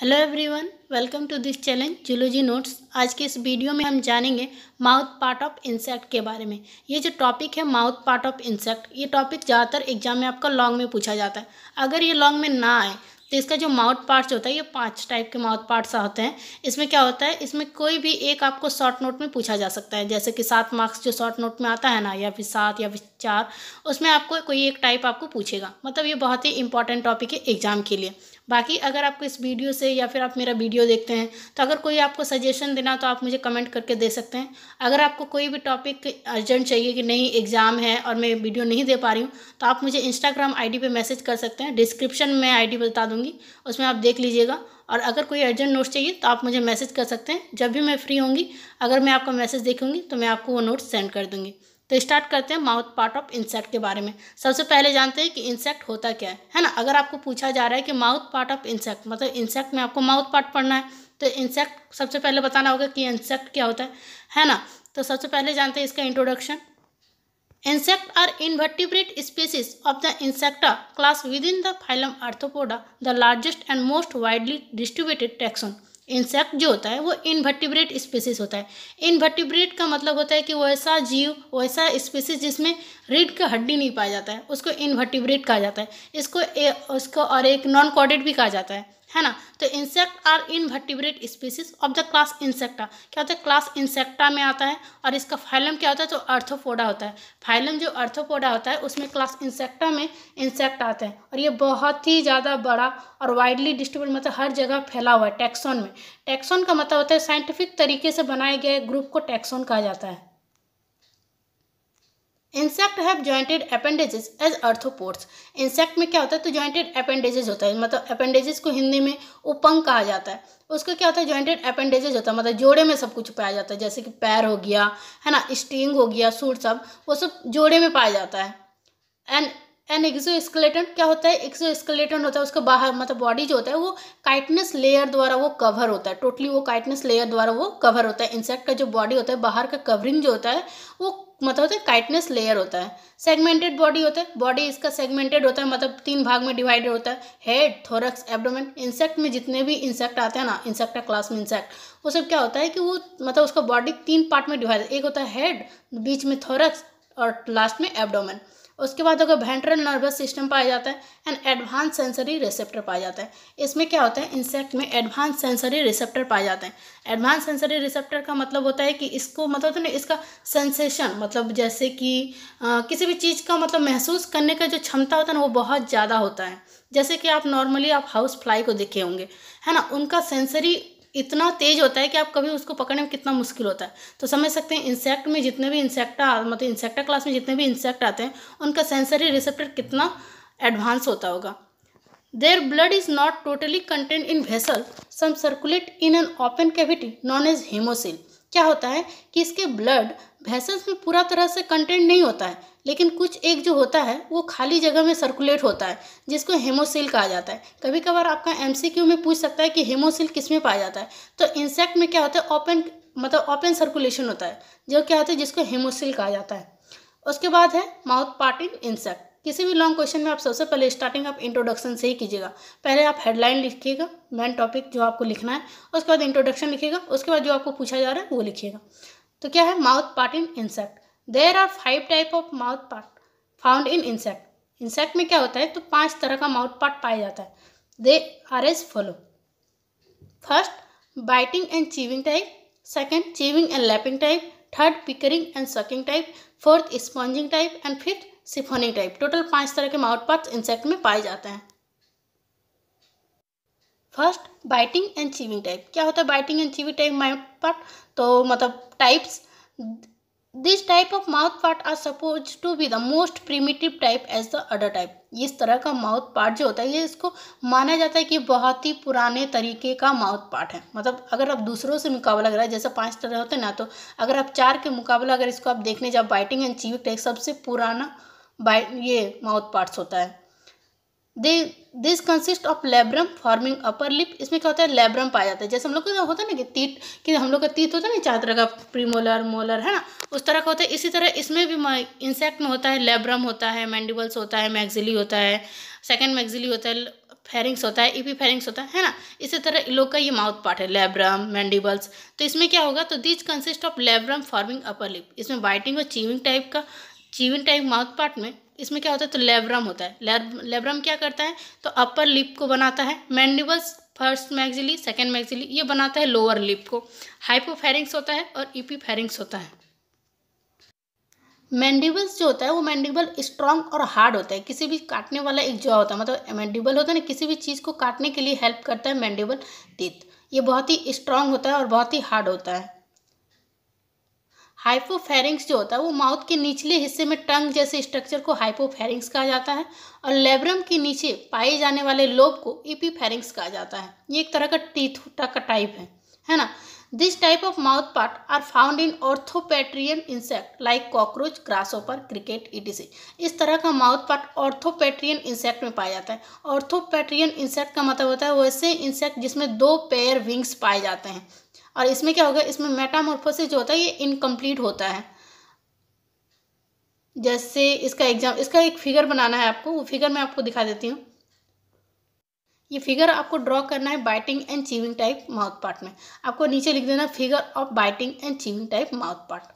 Hello everyone welcome to this challenge zoology notes आज के इस वीडियो में हम जानेंगे माउथ पार्ट ऑफ इंसेक्ट के बारे में ये जो टॉपिक है माउथ पार्ट ऑफ इंसेक्ट ये टॉपिक ज़्यादातर एग्जाम में आपका लॉन्ग में पूछा जाता है अगर ये लॉन्ग में ना आए तो इसका जो माउथ पार्ट्स होता है ये पांच टाइप के माउथ पार्ट्स होते हैं इसमें क्या होता है इसमें कोई भी एक आपको शॉर्ट नोट में पूछा जा सकता है जैसे कि सात मार्क्स जो शॉर्ट नोट में आता है ना या फिर सात या फिर चार उसमें आपको कोई एक टाइप आपको पूछेगा मतलब ये बहुत ही इंपॉर्टेंट टॉपिक है एग्जाम के लिए बाकी अगर आपको इस वीडियो से या फिर आप मेरा वीडियो देखते हैं तो अगर कोई आपको सजेशन देना तो आप मुझे कमेंट करके दे सकते हैं अगर आपको कोई भी टॉपिक अर्जेंट चाहिए कि नहीं एग्ज़ाम है और मैं वीडियो नहीं दे पा रही हूँ तो आप मुझे इंस्टाग्राम आईडी पे मैसेज कर सकते हैं डिस्क्रिप्शन में आई बता दूँगी उसमें आप देख लीजिएगा और अगर कोई अर्जेंट नोट्स चाहिए तो आप मुझे मैसेज कर सकते हैं जब भी मैं फ्री होंगी अगर मैं आपका मैसेज देखूँगी तो मैं आपको वो नोट्स सेंड कर दूँगी तो स्टार्ट करते हैं माउथ पार्ट ऑफ इंसेक्ट के बारे में सबसे पहले जानते हैं कि इंसेक्ट होता क्या है है ना अगर आपको पूछा जा रहा है कि माउथ पार्ट ऑफ इंसेक्ट मतलब इंसेक्ट में आपको माउथ पार्ट पढ़ना है तो इंसेक्ट सबसे पहले बताना होगा कि इंसेक्ट क्या होता है है ना तो सबसे पहले जानते हैं इसका introduction insect are are species of the Insecta class within the phylum Arthropoda the largest and most widely distributed taxon insect जो होता है वो इनवर्टिब्रेट स्पीसीज होता है इनवर्टिब्रेट का मतलब होता है कि वो ऐसा जीव वैसा स्पीसीज जिसमें रीढ़ का हड्डी नहीं पाया जाता है उसको इनवर्टिब्रेट कहा जाता है इसको ए, उसको और एक नॉन कॉडेड भी कहा जाता है है ना तो insect are invertebrate species of the class Insecta क्या होता है क्लास इंसेक्टा में आता है और इसका फाइलम क्या होता है जो तो अर्थोपोडा होता है फाइलम जो अर्थोपोडा होता है उसमें क्लास इंसेक्टा में इंसेक्ट आते हैं और ये बहुत ही ज़्यादा बड़ा और वाइडली डिस्ट्रीब्यूट मतलब हर जगह फैला हुआ है टैक्सोन में टैक्सोन का मतलब होता है साइंटिफिक तरीके से बनाए गए ग्रुप को टैक्सोन कहा जाता है insect have jointed appendages as arthropods insect में क्या होता है तो ज्वाइंटेड अपेंडेजेस होता है मतलब अपेंडेजेस को हिंदी में उपंग कहा जाता है उसको क्या होता है ज्वाइंटेड अपेंडेजेस होता है मतलब जोड़े में सब कुछ पाया जाता है जैसे कि पैर हो गया है ना स्टिंग हो गया सूट सब वो सब जोड़े में पाया जाता है एंड एक्सोस्केलेटन क्या होता है एक्सोस्केलेटन होता है उसके बाहर मतलब बॉडी जो होता है वो काइटनेस लेयर द्वारा वो कवर होता है टोटली वो काइटनेस लेयर द्वारा वो कवर होता है इंसेक्ट का जो बॉडी होता है बाहर का कवरिंग जो होता है वो मतलब होता है काइटनेस लेयर होता है सेगमेंटेड बॉडी होता है बॉडी इसका सेगमेंटेड होता है मतलब तीन भाग में डिवाइडेड होता है हेड थोरक्स एबडोमेन इंसेक्ट में जितने भी इंसेक्ट आते हैं ना इंसेक्ट का क्लास में इंसेक्ट वो सब क्या होता है कि वो मतलब उसका बॉडी तीन पार्ट में डिवाइड एक होता है हेड बीच में थोरक्स और लास्ट में एबडोमेन उसके बाद अगर वेंट्रल नर्वस सिस्टम पाया जाता है एंड एडवांस सेंसरी रिसेप्टर पाया जाता है इसमें क्या होता है इंसेक्ट में एडवांस सेंसरी रिसेप्टर पाए जाते हैं एडवांस सेंसरी रिसेप्टर का मतलब होता है कि इसको मतलब तो ना इसका सेंसेशन मतलब जैसे कि आ, किसी भी चीज़ का मतलब महसूस करने का जो क्षमता होता है ना वो बहुत ज़्यादा होता है जैसे कि आप नॉर्मली आप हाउस फ्लाई को देखे होंगे है ना उनका सेंसरी इतना तेज़ होता है कि आप कभी उसको पकड़ने में कितना मुश्किल होता है तो समझ सकते हैं इंसेक्ट में जितने भी इंसेक्टा मतलब इंसेक्टा क्लास में जितने भी इंसेक्ट आते हैं उनका सेंसरी रिसेप्टर कितना एडवांस होता होगा there blood is not totally content in vessel some circulate in an open cavity known as hemocoel क्या होता है कि इसके ब्लड वेसल्स में पूरा तरह से कंटेंट नहीं होता है लेकिन कुछ एक जो होता है वो खाली जगह में सर्कुलेट होता है जिसको हेमोसिल कहा जाता है कभी कभार आपका एम में पूछ सकता है कि हेमोसिल किस में पाया जाता है तो इंसेक्ट में क्या होता है ओपन मतलब ओपन सर्कुलेशन होता है जो क्या होता है जिसको हेमोसिल कहा जाता है उसके बाद है माउथ पार्टिंग इंसेक्ट किसी भी लॉन्ग क्वेश्चन में आप सबसे पहले स्टार्टिंग आप इंट्रोडक्शन से ही कीजिएगा पहले आप हेडलाइन लिखिएगा मेन टॉपिक जो आपको लिखना है उसके बाद इंट्रोडक्शन लिखिएगा उसके बाद जो आपको पूछा जा रहा है वो लिखिएगा तो क्या है mouth parting insect there are five type of mouth part found in insect insect में क्या होता है तो पांच तरह का माउथ पार्ट पाया जाता है they are as follow first biting and chewing type second chewing and lapping type third piercing and sucking type fourth sponging type and fifth siphoning type total पांच तरह के माउथ पार्ट इंसेक्ट में पाए जाते हैं first biting and chewing type क्या होता है biting and chewing type mouth part तो मतलब types this type of mouth part are suppose to be the most primitive type as the other type इस तरह का माउथ पार्ट जो होता है ये इसको माना जाता है कि बहुत ही पुराने तरीके का माउथ पार्ट है मतलब अगर आप दूसरों से मुकाबला करें जैसे पांच तरह होते हैं ना तो अगर आप चार के मुकाबला अगर इसको आप देखने जाओ बाइटिंग एंड चीविक टाइप सबसे पुराना बाइट ये माउथ पार्ट्स होता है they this consist of labrum forming upper lip इसमें क्या होता है लेब्रम पाया जाता है जैसे हम लोग का होता है ना कि तीत कि हम लोग का तीत होता है ना चार तरह का प्रीमोलर मोलर है ना उस तरह का होता है इसी तरह इसमें भी इंसेक्ट में होता है लेब्रम होता है मैंडिबल्स होता है मैगजिली होता है सेकेंड मैगजिली होता है फेरिंग्स होता है ईपी फेरिंग्स होता है है ना इसी तरह लोग का ये माउथ पार्ट है लेब्रम मैंडिबल्स तो इसमें क्या होगा तो this consist of labrum forming upper lip इसमें बाइटिंग और चीविंग टाइप का चीविंग टाइप माउथ पार्ट में इसमें क्या होता है तो लेब्रम होता है लेब्रम क्या करता है तो अपर लिप को बनाता है mandibles first maxillae second maxillae ये बनाता है लोअर लिप को हाइपोफेरिंग्स होता है और इपीफेरिंग्स होता है मैंडिबल्स जो होता है वो मैंडिबल स्ट्रॉन्ग और हार्ड होता है किसी भी काटने वाला एक जॉ होता है मतलब मैंडिबल होता है ना किसी भी चीज़ को काटने के लिए हेल्प करता है मैंडिबल टीथ ये बहुत ही स्ट्रॉन्ग होता है और बहुत ही हार्ड होता है हाइपोफेरिंग्स जो होता है वो माउथ के निचले हिस्से में टंग जैसे स्ट्रक्चर को हाइपोफेरिंग्स कहा जाता है और लेब्रम के नीचे पाए जाने वाले लोब को इपीफेरिंग्स कहा जाता है ये एक तरह का टीथूटा का टाइप है है ना this type of mouth part are found in orthopteran insect like cockroach grasshopper cricket etc इस तरह का माउथ पार्ट ऑर्थोपेट्रियन इंसेक्ट में पाया जाता है ऑर्थोपेट्रियन इंसेक्ट का मतलब होता है वैसे इंसेक्ट जिसमें दो पेयर विंग्स पाए जाते हैं और इसमें क्या होगा इसमें मेटामॉर्फोसिस जो होता है ये इनकम्प्लीट होता है जैसे इसका एग्जाम इसका एक फिगर बनाना है आपको वो फिगर मैं आपको दिखा देती हूँ ये फिगर आपको ड्रॉ करना है biting and chewing type mouth part में आपको नीचे लिख देना figure of biting and chewing type mouth part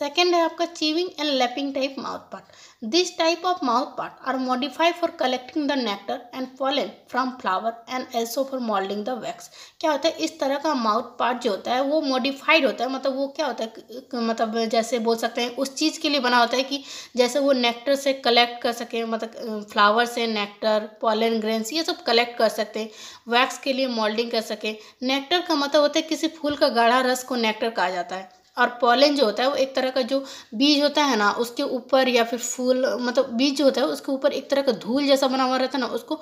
second है आपका chewing and lapping type mouth part this type of mouth part are modify for collecting the nectar and pollen from flower and also for moulding the wax क्या होता है इस तरह का mouth part जो होता है वो मॉडिफाइड होता है मतलब वो क्या होता है मतलब जैसे बोल सकते हैं उस चीज़ के लिए बना होता है कि जैसे वो नेक्टर से कलेक्ट कर सकें मतलब फ्लावर से नेक्टर पॉलन ग्रेन्स ये सब कलेक्ट कर सकते हैं वैक्स के लिए मॉल्डिंग कर सकें नेक्टर का मतलब होता है किसी फूल का गाढ़ा रस को नेक्टर कहा जाता है और पॉलन जो होता है वो एक तरह का जो बीज होता है ना उसके ऊपर या फिर फूल मतलब बीज जो होता है उसके ऊपर एक तरह का धूल जैसा बना हुआ रहता है ना उसको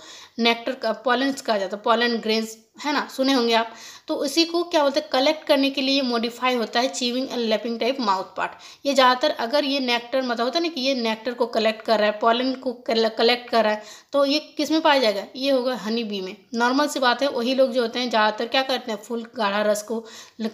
नेक्टर का पॉलेंस कहा जाता है पॉलन ग्रेन्स है ना सुने होंगे आप तो उसी को क्या बोलते हैं कलेक्ट करने के लिए मॉडिफाई होता है chewing and lapping type mouth part ये ज़्यादातर अगर ये नेक्टर मतलब होता है ना कि ये नेक्टर को कलेक्ट कर रहा है पॉलन को कलेक्ट कर रहा है तो ये किस में पाया जाएगा ये होगा हनी बी में नॉर्मल सी बात है वही लोग जो होते हैं ज़्यादातर क्या करते हैं फुल गाढ़ा रस को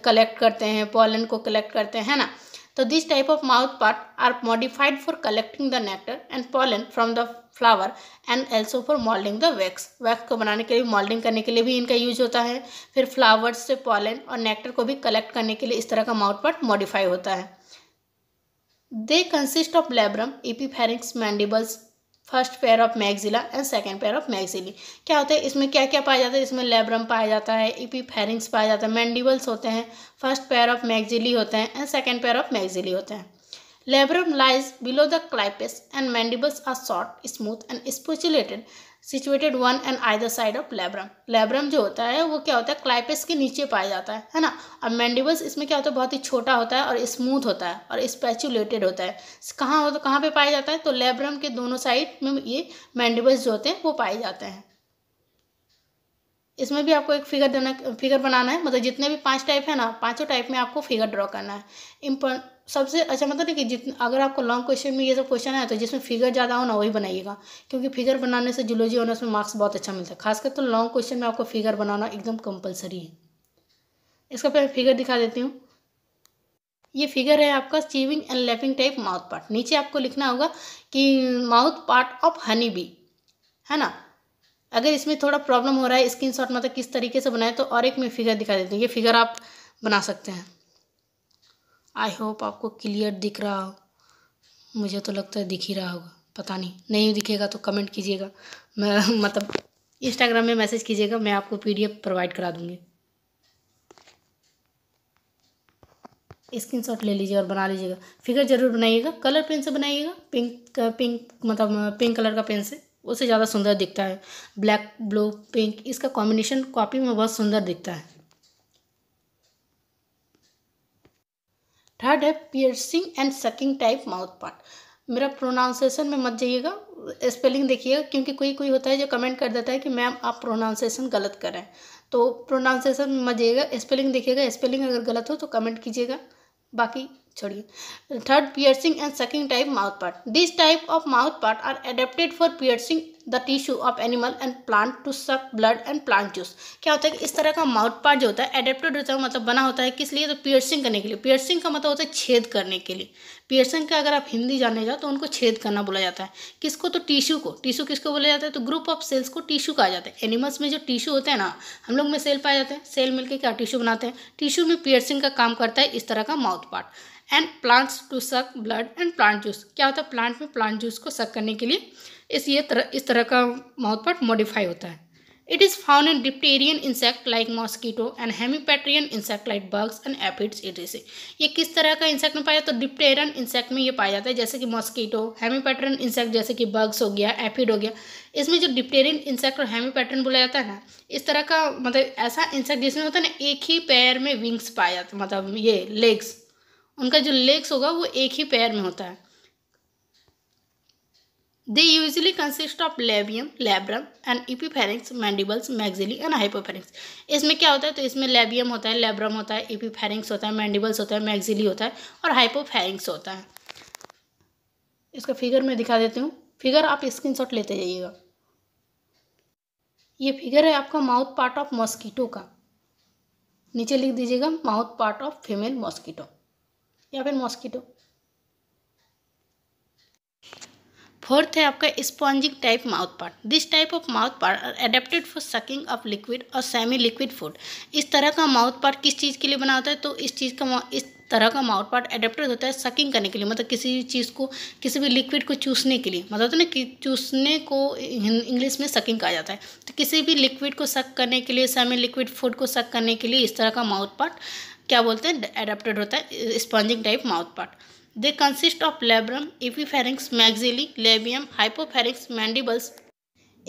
कलेक्ट करते हैं पॉलन को कलेक्ट करते हैं है ना So this type of mouth part are modified for collecting the nectar and pollen from the flower and also for moulding the wax wax को बनाने के लिए मॉल्डिंग करने के लिए भी इनका यूज होता है फिर फ्लावर्स से पॉलन और नेक्टर को भी कलेक्ट करने के लिए इस तरह का माउथ पार्ट मॉडिफाई होता है they consist of labrum epipharynx mandibles first pair of maxilla and second pair of maxillae क्या होता है इसमें क्या क्या पाया जाता है इसमें लेब्रम पाया जाता है फेरिंग्स पाया जाता है मैंडिबल्स होते हैं फर्स्ट पेयर ऑफ मैगजिली होते हैं and second pair of maxillae होते हैं labrum lies below the clypeus and mandibles are short smooth and spatulated situated one and either side of labrum labrum जो होता है वो क्या होता है क्लाइपेस के नीचे पाया जाता है है ना और मैंडिबल्स इसमें क्या होता है बहुत ही छोटा होता है और स्मूथ होता है और स्पेचुलेटेड होता है कहाँ होता है कहाँ पे पाया जाता है तो लेब्रम के दोनों साइड में ये मैंडिबल्स जो होते हैं वो पाए जाते हैं इसमें भी आपको एक फिगर देना फिगर बनाना है मतलब जितने भी पांच टाइप है ना पांचों टाइप में आपको फिगर ड्रॉ करना है इम्पोर्ट सबसे अच्छा मतलब है कि जितना अगर आपको लॉन्ग क्वेश्चन में ये सब क्वेश्चन है तो जिसमें फिगर ज़्यादा हो ना वही बनाइएगा क्योंकि फिगर बनाने से जुलॉजी ऑनर्स में मार्क्स बहुत अच्छा मिलता है खासकर तो लॉन्ग क्वेश्चन में आपको फिगर बनाना एकदम कंपलसरी है इसका पहले फिगर दिखा देती हूँ ये फिगर है आपका chewing and lapping type mouth part नीचे आपको लिखना होगा कि mouth part of honey bee है ना अगर इसमें थोड़ा प्रॉब्लम हो रहा है स्क्रीन शॉट मतलब किस तरीके से बनाए तो और एक मैं फिगर दिखा देती हूँ ये फिगर आप बना सकते हैं आई होप आपको क्लियर दिख रहा हो मुझे तो लगता है दिख ही रहा होगा पता नहीं नहीं दिखेगा तो कमेंट कीजिएगा मैं मतलब इंस्टाग्राम में मैसेज कीजिएगा मैं आपको पीडीएफ प्रोवाइड करा दूँगी स्क्रीनशॉट ले लीजिए और बना लीजिएगा फिगर ज़रूर बनाइएगा कलर पेन से बनाइएगा पिंक पिंक uh, मतलब पिंक uh, कलर का पेन से उससे ज़्यादा सुंदर दिखता है ब्लैक ब्लू पिंक इसका कॉम्बिनेशन कॉपी में बहुत सुंदर दिखता है थर्ड है piercing and sucking type mouth part मेरा प्रोनाउंसिएशन में मत जाइएगा स्पेलिंग देखिएगा क्योंकि कोई कोई होता है जो कमेंट कर देता है कि मैम आप प्रोनाउंसिएशन गलत कर रहे हैं तो प्रोनाउंसिएशन में मत जाइएगा स्पेलिंग देखिएगा स्पेलिंग अगर गलत हो तो कमेंट कीजिएगा बाकी छोड़िए third piercing and sucking type mouth part this type of mouth part are adapted for piercing the tissue of animal and plant to suck blood and plant juice क्या होता है कि इस तरह का माउथ पार्ट जो होता है एडेप्टेड होता है मतलब बना होता है किस लिए तो पियर्सिंग करने के लिए पियर्सिंग का मतलब होता है छेद करने के लिए पियर्सिंग का अगर आप हिंदी जाने जाओ तो उनको छेद करना बोला जाता है किसको तो टिश्यू को टिश्यू किसको बोला जाता है तो ग्रुप ऑफ सेल्स को टिश्यू कहा जाता है एनिमल्स में जो टिश्यू होते हैं ना हम लोग में सेल पाए जाते हैं सेल मिलकर क्या टिश्यू बनाते हैं टिश्यू में पियर्सिंग का काम करता है इस तरह का mouth part and plants to suck blood and plant juice क्या होता है प्लांट में प्लांट जूस को सक करने के लिए इस ये तरह इस तरह का माउथ पार्ट मॉडिफाई होता है is found in dipteran insect like mosquito and and hemipaterian insect like and aphids aphids etc. ये किस तरह का इंसेक्ट में पाया तो डिप्टेरियन इंसेक्ट में ये पाया जाता है जैसे कि मॉस्किटो हेमीपैट्रन इंसेक्ट जैसे कि बग्स हो गया एफिड हो गया इसमें जो डिप्टेरियन इंसेक्ट और हेमीपैट्रन बोला जाता है ना इस तरह का मतलब ऐसा इंसेक्ट जिसमें होता है ना एक ही पैर में विंग्स पाया जाता मतलब ये लेग्स उनका जो लेग्स होगा वो एक ही पैर में होता है They usually consist of labium, labrum and epipharynx, mandibles, maxillae and hypopharynx. इसमें क्या होता है तो इसमें labium होता है labrum होता है epipharynx होता है mandibles होता है maxillae होता है और hypopharynx होता है इसका फिगर मैं दिखा देती हूँ फिगर आप स्क्रीनशॉट लेते जाइएगा ये फिगर है आपका माउथ पार्ट ऑफ मॉस्किटो का नीचे लिख दीजिएगा mouth part of female mosquito या फिर मॉस्किटो फोर्थ है आपका sponging type mouth part this type of mouth part are adapted for sucking of liquid और सेमी लिक्विड फूड इस तरह का माउथ पार्ट किस चीज़ के लिए बना होता है तो इस चीज़ का इस तरह का माउथ पार्ट एडेप्टेड होता है सकिंग करने के लिए मतलब किसी भी चीज़ को किसी भी लिक्विड को चूसने के लिए मतलब होता है ना चूसने को इंग्लिश में सकिंग कहा जाता है तो किसी भी लिक्विड को सक करने के लिए सेमी लिक्विड फूड को सक करने के लिए इस तरह का माउथ पार्ट क्या बोलते हैं एडेप्टेड होता है sponging type mouth part they consist of labrum epipharynx, maxilla, labium hypopharynx, mandibles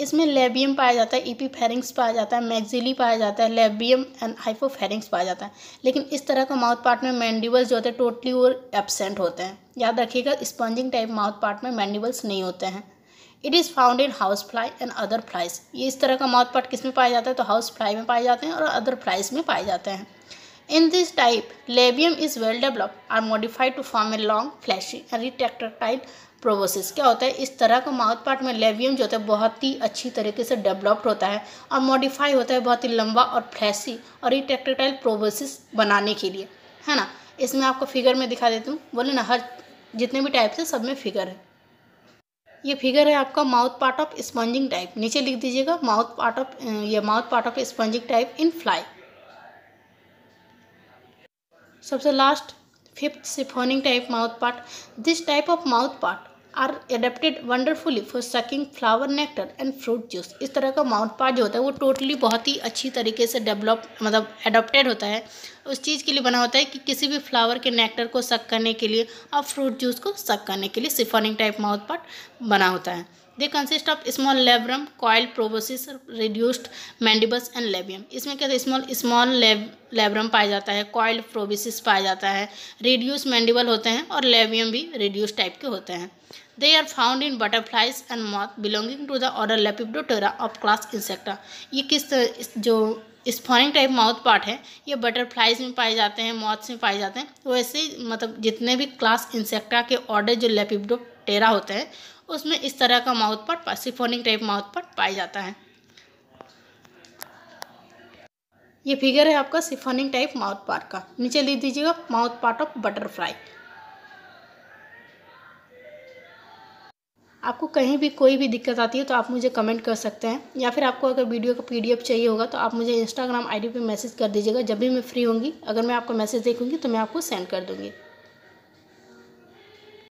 इसमें लेबियम पाया जाता है इपीफेरिंग्स पाया जाता है मैगजिली पाया जाता है लेबियम एंड हाइफोफेरिंग्स पाया जाता है लेकिन इस तरह का माउथ पार्ट में मैंडिबल्स जो होते हैं टोटली वो एबसेंट होते हैं याद रखिएगा स्पंजिंग टाइप माउथ पार्ट में मैंडिबल्स नहीं होते हैं it is found in house fly and other flies ये इस तरह का माउथ पार्ट किस में पाया जाता है तो हाउस फ्लाई में पाए जाते हैं और अदर फ्लाइज में पाए जाते हैं In this type, labium is well developed or modified to form a long, fleshy and retractile proboscis क्या होता है इस तरह का माउथ पार्ट में लेबियम जो होता है बहुत ही अच्छी तरीके से डेवलप्ड होता है और मॉडिफाई होता है बहुत ही लंबा और फ्लैसी और रिटेक्टेटाइल प्रोबोसिस बनाने के लिए है ना इसमें आपको फिगर में दिखा देती हूँ बोले ना हर जितने भी टाइप से सब में फिगर है ये फिगर है आपका mouth part of sponging type नीचे लिख दीजिएगा माउथ पार्ट ऑफ ये mouth part of sponging type in fly सबसे last fifth siphoning type mouth part this type of mouth part are adapted wonderfully for sucking flower nectar and fruit juice इस तरह का mouth part जो होता है वो totally बहुत ही अच्छी तरीके से डेवलप मतलब एडोप्टेड होता है उस चीज़ के लिए बना होता है कि किसी भी फ्लावर के नेक्टर को सक करने के लिए और फ्रूट जूस को सक करने के लिए सिफोनिंग टाइप माउथ पार्ट बना होता है they consist of small labrum coil proboscis reduced mandibles and labium इसमें क्या स्मॉल स्मॉल लेबरम पाया जाता है कॉयल प्रोबोसिस पाया जाता है रिड्यूस मैंडिबल होते हैं और लेबियम भी रिड्यूस टाइप के होते हैं they are found in butterflies and moth belonging to the order Lepidoptera of class Insecta ये किस जो स्पॉनिंग टाइप माउथ पार्ट है ये बटरफ्लाइज में पाए जाते हैं मॉथ्स में पाए जाते हैं वैसे मतलब जितने भी क्लास इंसेक्टा के ऑर्डर जो लेपिडोटेरा होते हैं उसमें इस तरह का mouth part siphonic type mouth part पाया जाता है ये फिगर है आपका सिफोनिक टाइप माउथ पार्ट का नीचे लिख दीजिएगा माउथ पार्ट ऑफ बटरफ्लाई आपको कहीं भी कोई भी दिक्कत आती है तो आप मुझे कमेंट कर सकते हैं या फिर आपको अगर वीडियो का पीडीएफ चाहिए होगा तो आप मुझे इंस्टाग्राम आईडी पे मैसेज कर दीजिएगा जब भी मैं फ्री होंगी अगर मैं आपको मैसेज देखूंगी तो मैं आपको सेंड कर दूंगी